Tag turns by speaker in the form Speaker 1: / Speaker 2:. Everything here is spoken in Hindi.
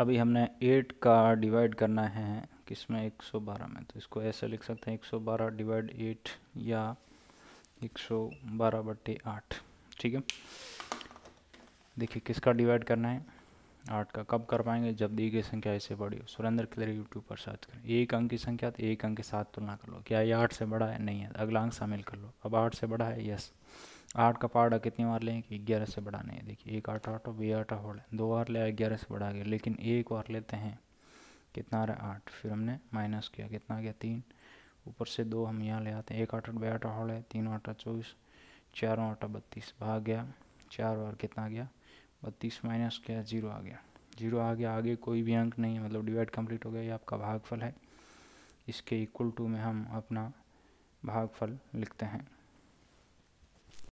Speaker 1: अभी हमने एट का डिवाइड करना है किसमें एक सौ बारह में तो इसको ऐसे लिख सकते हैं एक सौ बारह डिवाइड एट या एक सौ बारह बटे आठ ठीक है देखिए किसका डिवाइड करना है आठ का कब कर पाएंगे जब दी गई संख्या इससे बड़ी हो सुरेंद्र खिलेरी यूट्यूब पर सर्च करें एक अंक की संख्या तो एक अंक के साथ तुलना कर लो क्या ये आठ से बड़ा है नहीं है अगला अंक शामिल कर लो अब आठ से बड़ा है यस आठ का पार्ट कितनी बार लें कि ग्यारह से बढ़ाने हैं देखिए एक आठ आठ और बी आठ आठ दो बार ले ग्यारह से बढ़ा गया लेकिन एक बार लेते हैं कितना आ रहा है आठ फिर हमने माइनस किया कितना गया तीन ऊपर से दो हम यहाँ ले आते हैं एक आठ आठ बे आठ हौल है तीन आठ चौबीस चार आठ बत्तीस भाग गया चार बार कितना गया बत्तीस माइनस किया जीरो आ गया जीरो आ गया आगे कोई भी अंक नहीं मतलब डिवाइड कंप्लीट हो गया ये आपका भागफल है इसके इक्वल टू में हम अपना भागफल लिखते हैं